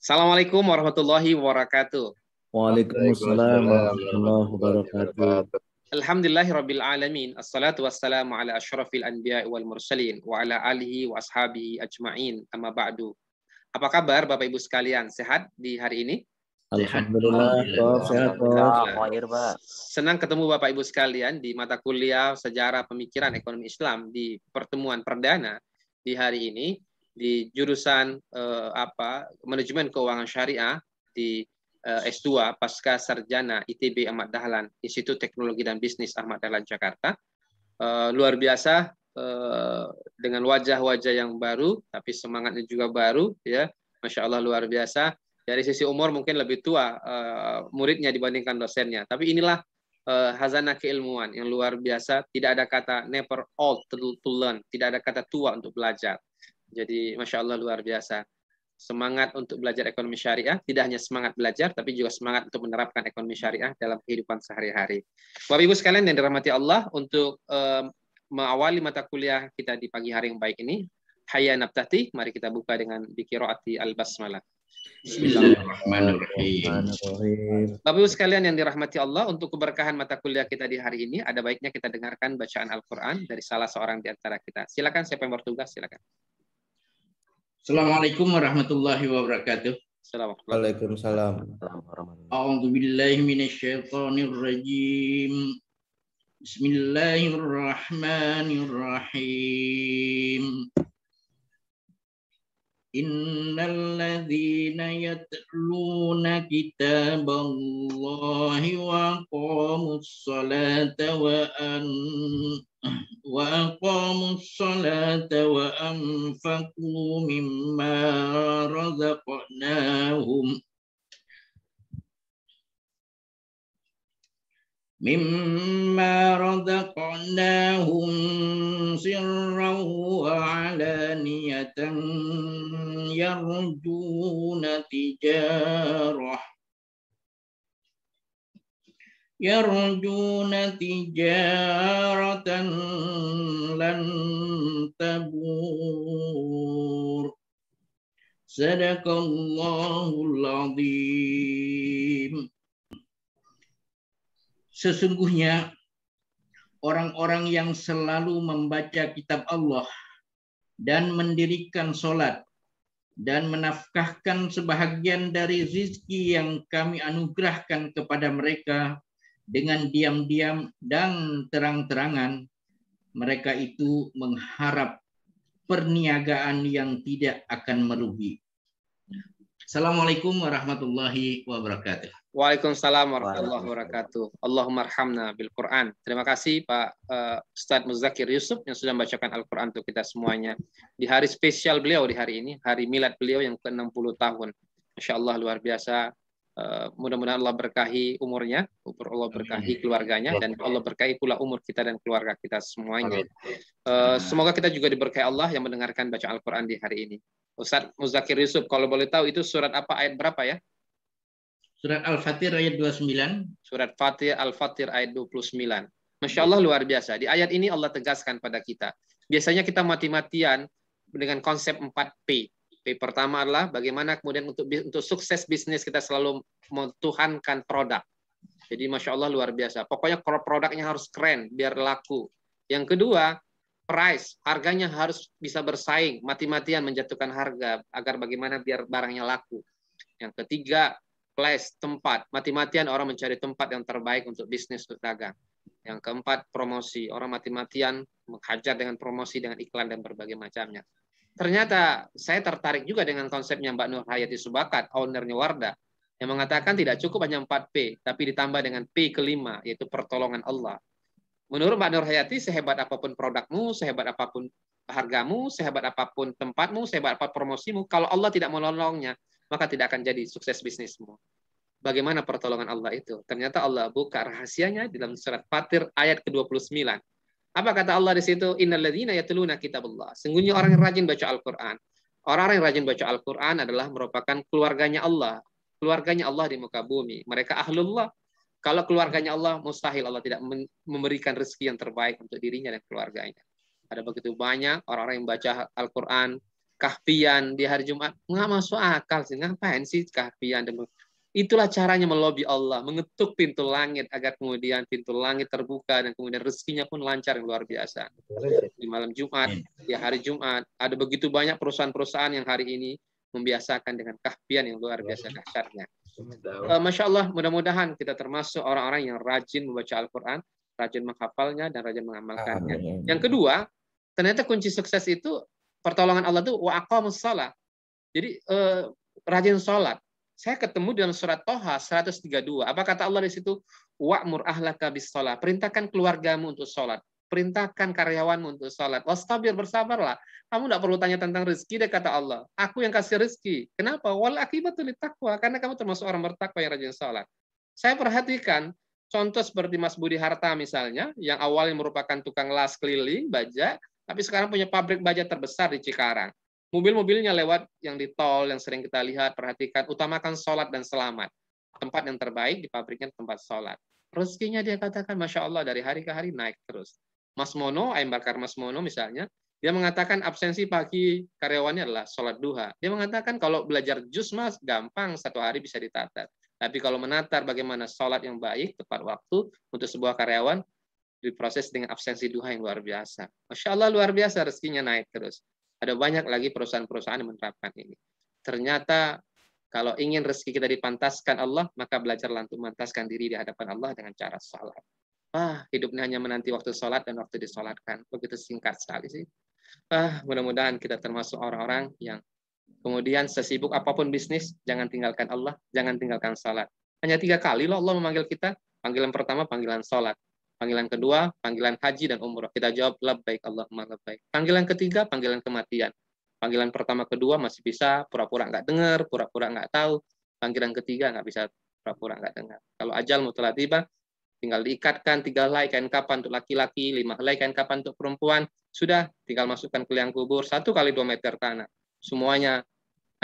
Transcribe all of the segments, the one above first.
Assalamualaikum warahmatullahi wabarakatuh. Waalaikumsalam warahmatullahi wabarakatuh. Alhamdulillahi alamin. Assalatu wassalamu ala asyrafil anbiya wal mursalin wa ala alihi wa ashabihi ajma'in. Amma ba'du. Apa kabar Bapak Ibu sekalian? Sehat di hari ini? Alhamdulillah, sehat Alhamdulillah. Senang ketemu Bapak Ibu sekalian di mata kuliah Sejarah Pemikiran Ekonomi Islam di pertemuan perdana di hari ini di jurusan eh, apa manajemen keuangan syariah di eh, S2 pasca sarjana ITB Ahmad Dahlan Institut Teknologi dan Bisnis Ahmad Dahlan Jakarta eh, luar biasa eh, dengan wajah-wajah yang baru tapi semangatnya juga baru ya masya Allah luar biasa dari sisi umur mungkin lebih tua uh, muridnya dibandingkan dosennya tapi inilah eh, hazanah keilmuan yang luar biasa tidak ada kata never old to learn tidak ada kata tua untuk belajar jadi masya Allah luar biasa. Semangat untuk belajar ekonomi syariah tidak hanya semangat belajar, tapi juga semangat untuk menerapkan ekonomi syariah dalam kehidupan sehari-hari. Bapak Ibu sekalian yang dirahmati Allah, untuk um, mengawali mata kuliah kita di pagi hari yang baik ini, Hayya nabtati, mari kita buka dengan dikiraati al-basmalah. Bismillahirrahmanirrahim. Bapak Ibu sekalian yang dirahmati Allah, untuk keberkahan mata kuliah kita di hari ini, ada baiknya kita dengarkan bacaan Al-Quran dari salah seorang di antara kita. Silakan siapa yang bertugas, silakan. Assalamualaikum warahmatullahi wabarakatuh. Waalaikumsalam. A'udzu minasyaitonir rajim. Bismillahirrahmanirrahim. Innalladzina yatluna kitaballahi wa qamussalata wa an وأقاموا الصلاة وأنفقوا مما رزقناهم مما رزقناهم سرا وعلانية يرجون تجارة يرجون تجارة لن تبور صدق الله Sesungguhnya orang-orang yang selalu membaca kitab Allah dan mendirikan solat dan menafkahkan sebahagian dari rizki yang kami anugerahkan kepada mereka dengan diam-diam dan terang-terangan mereka itu mengharap perniagaan yang tidak akan merugi. Assalamualaikum warahmatullahi wabarakatuh. Waalaikumsalam warahmatullahi wabarakatuh. Allahumma arhamna bil Quran. Terima kasih Pak uh, Ustadz Muzakir Yusuf yang sudah membacakan Al-Quran untuk kita semuanya. Di hari spesial beliau di hari ini, hari milad beliau yang ke-60 tahun. Insya Allah luar biasa Eh, mudah-mudahan Allah berkahi umurnya, umur Allah berkahi keluarganya, dan Allah berkahi pula umur kita dan keluarga kita semuanya. Uh, semoga kita juga diberkahi Allah yang mendengarkan baca Al-Quran di hari ini. Ustadz Muzakir Yusuf, kalau boleh tahu itu surat apa, ayat berapa ya? Surat Al-Fatir ayat 29. Surat Fatir Al-Fatir ayat 29. Masya Allah luar biasa. Di ayat ini Allah tegaskan pada kita. Biasanya kita mati-matian dengan konsep 4P pertama adalah bagaimana kemudian untuk untuk sukses bisnis kita selalu mentuhankan produk. Jadi masya Allah luar biasa. Pokoknya produknya harus keren biar laku. Yang kedua price harganya harus bisa bersaing mati-matian menjatuhkan harga agar bagaimana biar barangnya laku. Yang ketiga place tempat mati-matian orang mencari tempat yang terbaik untuk bisnis berdagang. Yang keempat promosi orang mati-matian menghajar dengan promosi dengan iklan dan berbagai macamnya. Ternyata saya tertarik juga dengan konsepnya Mbak Nur Hayati Subakat, ownernya Wardah, yang mengatakan tidak cukup hanya 4P, tapi ditambah dengan P kelima, yaitu pertolongan Allah. Menurut Mbak Nur Hayati, sehebat apapun produkmu, sehebat apapun hargamu, sehebat apapun tempatmu, sehebat apapun promosimu, kalau Allah tidak menolongnya, maka tidak akan jadi sukses bisnismu. Bagaimana pertolongan Allah itu? Ternyata Allah buka rahasianya dalam surat Fatir ayat ke-29. Apa kata Allah di situ? Innalladzina yatluna Allah. Sungguhnya orang yang rajin baca Al-Qur'an. Orang-orang yang rajin baca Al-Qur'an adalah merupakan keluarganya Allah. Keluarganya Allah di muka bumi. Mereka ahlullah. Kalau keluarganya Allah, mustahil Allah tidak memberikan rezeki yang terbaik untuk dirinya dan keluarganya. Ada begitu banyak orang-orang yang baca Al-Qur'an, kahfian di hari Jumat. Nggak masuk akal sih. Ngapain sih kahfian? Itulah caranya melobi Allah, mengetuk pintu langit agar kemudian pintu langit terbuka dan kemudian rezekinya pun lancar yang luar biasa. Di malam Jumat, ya hari Jumat, ada begitu banyak perusahaan-perusahaan yang hari ini membiasakan dengan kahpian yang luar biasa dahsyatnya. Eh, Masya Allah, mudah-mudahan kita termasuk orang-orang yang rajin membaca Al-Quran, rajin menghafalnya, dan rajin mengamalkannya. Yang kedua, ternyata kunci sukses itu pertolongan Allah itu wa'aqamus salat. Jadi eh, rajin sholat saya ketemu dalam surat Toha 132. Apa kata Allah di situ? Wa'mur ahlaka bis sholat. Perintahkan keluargamu untuk sholat. Perintahkan karyawanmu untuk sholat. Wastabir bersabarlah. Kamu tidak perlu tanya tentang rezeki, deh kata Allah. Aku yang kasih rezeki. Kenapa? Wal akibatul takwa. Karena kamu termasuk orang bertakwa yang rajin sholat. Saya perhatikan, contoh seperti Mas Budi Harta misalnya, yang awalnya merupakan tukang las keliling, baja, tapi sekarang punya pabrik baja terbesar di Cikarang. Mobil-mobilnya lewat yang di tol yang sering kita lihat, perhatikan, utamakan sholat dan selamat. Tempat yang terbaik di pabriknya tempat sholat. Rezekinya dia katakan, Masya Allah, dari hari ke hari naik terus. Mas Mono, Aim Bakar Mas Mono misalnya, dia mengatakan absensi pagi karyawannya adalah sholat duha. Dia mengatakan kalau belajar juz mas, gampang, satu hari bisa ditatar. Tapi kalau menatar bagaimana sholat yang baik, tepat waktu, untuk sebuah karyawan, diproses dengan absensi duha yang luar biasa. Masya Allah luar biasa, rezekinya naik terus. Ada banyak lagi perusahaan-perusahaan yang menerapkan ini. Ternyata kalau ingin rezeki kita dipantaskan Allah, maka belajarlah untuk memantaskan diri di hadapan Allah dengan cara sholat. Ah, hidupnya hanya menanti waktu sholat dan waktu disolatkan. Begitu singkat sekali sih. Ah, mudah-mudahan kita termasuk orang-orang yang kemudian sesibuk apapun bisnis, jangan tinggalkan Allah, jangan tinggalkan sholat. Hanya tiga kali loh Allah memanggil kita. Panggilan pertama, panggilan sholat. Panggilan kedua, panggilan haji dan umroh. Kita jawab lebih Allahumma lebih. Panggilan ketiga, panggilan kematian. Panggilan pertama kedua masih bisa pura-pura nggak dengar, pura-pura nggak tahu. Panggilan ketiga nggak bisa pura-pura nggak dengar. Kalau ajal mutlak tiba, tinggal diikatkan tiga helai kain kapan untuk laki-laki, lima helai kain kapan untuk perempuan. Sudah, tinggal masukkan ke liang kubur satu kali dua meter tanah. Semuanya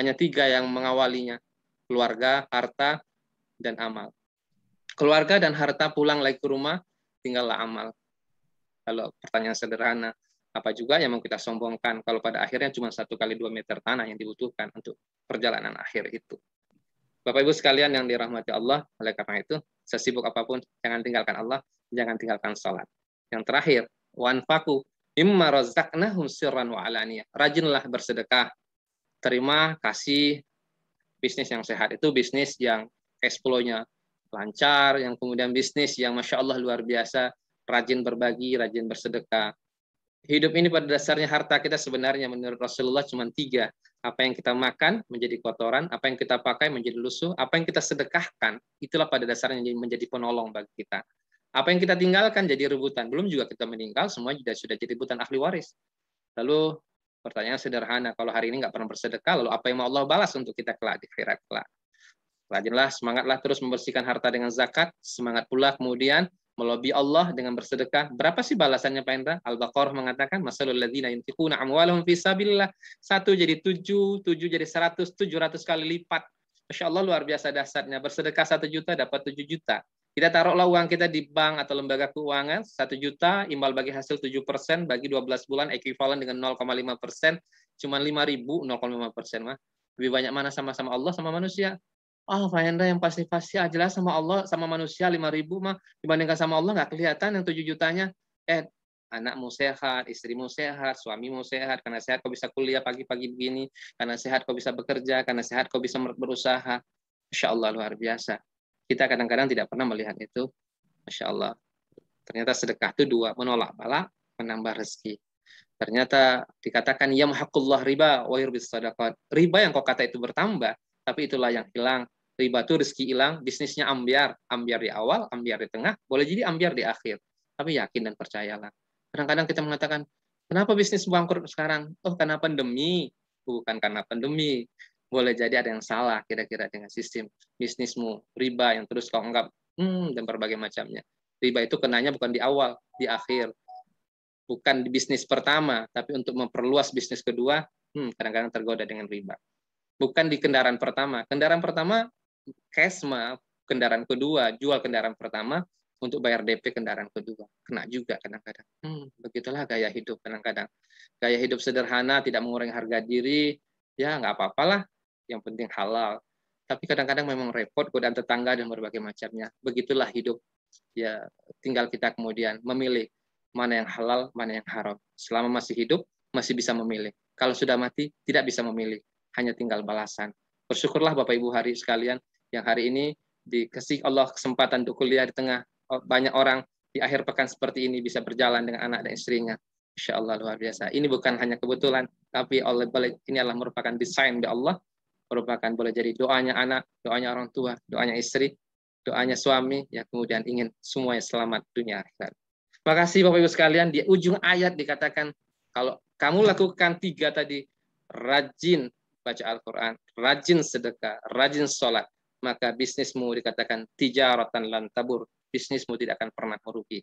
hanya tiga yang mengawalinya, keluarga, harta, dan amal. Keluarga dan harta pulang lagi ke rumah, tinggallah amal. Kalau pertanyaan sederhana, apa juga yang mau kita sombongkan kalau pada akhirnya cuma satu kali dua meter tanah yang dibutuhkan untuk perjalanan akhir itu. Bapak Ibu sekalian yang dirahmati Allah, oleh karena itu, sesibuk apapun, jangan tinggalkan Allah, jangan tinggalkan sholat. Yang terakhir, wanfaku imma razaknahum sirran wa Rajinlah bersedekah. Terima kasih bisnis yang sehat itu bisnis yang cash flow-nya lancar, yang kemudian bisnis yang masya Allah luar biasa, rajin berbagi, rajin bersedekah. Hidup ini pada dasarnya harta kita sebenarnya menurut Rasulullah cuma tiga. Apa yang kita makan menjadi kotoran, apa yang kita pakai menjadi lusuh, apa yang kita sedekahkan, itulah pada dasarnya menjadi penolong bagi kita. Apa yang kita tinggalkan jadi rebutan. Belum juga kita meninggal, semua sudah sudah jadi rebutan ahli waris. Lalu pertanyaan sederhana, kalau hari ini nggak pernah bersedekah, lalu apa yang mau Allah balas untuk kita kelak di akhirat kelak? Rajinlah, semangatlah terus membersihkan harta dengan zakat. Semangat pula kemudian melobi Allah dengan bersedekah. Berapa sih balasannya Pak Hendra? Al-Baqarah mengatakan, Masalul ladhina yuntikuna amwalahum fisabilillah. Satu jadi tujuh, tujuh jadi seratus, tujuh ratus kali lipat. Masya Allah luar biasa dasarnya. Bersedekah satu juta dapat tujuh juta. Kita taruhlah uang kita di bank atau lembaga keuangan, satu juta, imbal bagi hasil tujuh persen bagi dua belas bulan, ekuivalen dengan 0,5%, cuma lima ribu, 0,5% mah. Lebih banyak mana sama-sama Allah sama manusia ah oh, Fahendra yang pasti-pasti aja jelas sama Allah sama manusia ribu mah dibandingkan sama Allah nggak kelihatan yang 7 jutanya eh anakmu sehat, istrimu sehat, suamimu sehat, karena sehat kau bisa kuliah pagi-pagi begini, karena sehat kau bisa bekerja, karena sehat kau bisa berusaha. Masya Allah luar biasa. Kita kadang-kadang tidak pernah melihat itu. Masya Allah. Ternyata sedekah itu dua, menolak bala, menambah rezeki. Ternyata dikatakan yamhaqullah riba wa yurbis sadaqat. Riba yang kau kata itu bertambah, tapi itulah yang hilang riba itu rezeki hilang, bisnisnya ambiar, ambiar di awal, ambiar di tengah, boleh jadi ambiar di akhir. Tapi yakin dan percayalah. Kadang-kadang kita mengatakan, kenapa bisnis bangkrut sekarang? Oh, karena pandemi. Bukan karena pandemi. Boleh jadi ada yang salah kira-kira dengan sistem bisnismu, riba yang terus kau anggap, hmm, dan berbagai macamnya. Riba itu kenanya bukan di awal, di akhir. Bukan di bisnis pertama, tapi untuk memperluas bisnis kedua, hmm, kadang-kadang tergoda dengan riba bukan di kendaraan pertama. Kendaraan pertama cash kesma kendaraan kedua, jual kendaraan pertama untuk bayar DP kendaraan kedua. Kena juga kadang-kadang. Hmm, begitulah gaya hidup kadang-kadang. Gaya hidup sederhana, tidak mengurangi harga diri, ya nggak apa-apalah. Yang penting halal. Tapi kadang-kadang memang repot godaan tetangga dan berbagai macamnya. Begitulah hidup. Ya tinggal kita kemudian memilih mana yang halal, mana yang haram. Selama masih hidup, masih bisa memilih. Kalau sudah mati, tidak bisa memilih. Hanya tinggal balasan. Bersyukurlah Bapak Ibu hari sekalian yang hari ini dikasih Allah kesempatan untuk kuliah di tengah oh, banyak orang di akhir pekan seperti ini bisa berjalan dengan anak dan istrinya. Insya Allah luar biasa. Ini bukan hanya kebetulan, tapi oleh boleh ini adalah merupakan desain dari Allah, merupakan boleh jadi doanya anak, doanya orang tua, doanya istri, doanya suami, ya kemudian ingin semuanya selamat dunia akhirat. Terima kasih Bapak Ibu sekalian, di ujung ayat dikatakan kalau kamu lakukan tiga tadi, rajin baca Al-Quran, rajin sedekah, rajin sholat, maka bisnismu dikatakan tijaratan lan tabur, bisnismu tidak akan pernah merugi.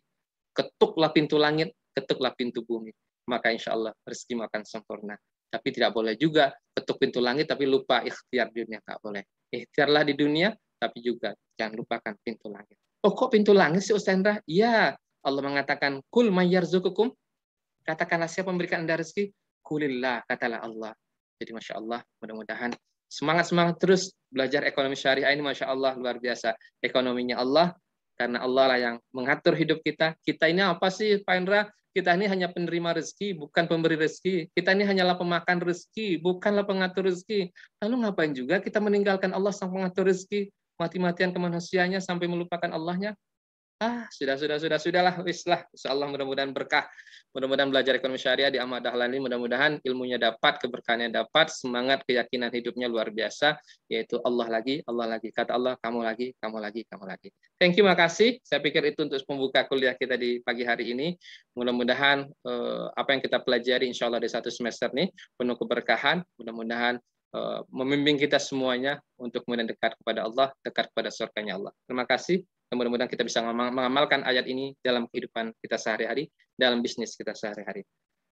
Ketuklah pintu langit, ketuklah pintu bumi, maka insya Allah rezeki akan sempurna. Tapi tidak boleh juga ketuk pintu langit tapi lupa ikhtiar di dunia, Tidak boleh. Ikhtiarlah di dunia, tapi juga jangan lupakan pintu langit. Oh kok pintu langit sih Ustaz Ya, Allah mengatakan, Kul mayyarzukukum, katakanlah siapa memberikan anda rezeki? Kulillah, katalah Allah. Jadi Masya Allah, mudah-mudahan Semangat-semangat terus belajar ekonomi syariah ini Masya Allah luar biasa. Ekonominya Allah, karena Allah lah yang mengatur hidup kita. Kita ini apa sih Pak Indra? Kita ini hanya penerima rezeki, bukan pemberi rezeki. Kita ini hanyalah pemakan rezeki, bukanlah pengatur rezeki. Lalu ngapain juga kita meninggalkan Allah sang pengatur rezeki? Mati-matian kemanusiaannya sampai melupakan Allahnya? ah sudah sudah sudah sudahlah wis lah Insya Allah mudah-mudahan berkah mudah-mudahan belajar ekonomi syariah di Ahmad Dahlan ini mudah-mudahan ilmunya dapat keberkahannya dapat semangat keyakinan hidupnya luar biasa yaitu Allah lagi Allah lagi kata Allah kamu lagi kamu lagi kamu lagi thank you makasih saya pikir itu untuk pembuka kuliah kita di pagi hari ini mudah-mudahan eh, apa yang kita pelajari Insya Allah di satu semester ini penuh keberkahan mudah-mudahan eh, membimbing kita semuanya untuk kemudian kepada Allah, dekat kepada surganya Allah. Terima kasih dan mudah-mudahan kita bisa mengamalkan ayat ini dalam kehidupan kita sehari-hari, dalam bisnis kita sehari-hari.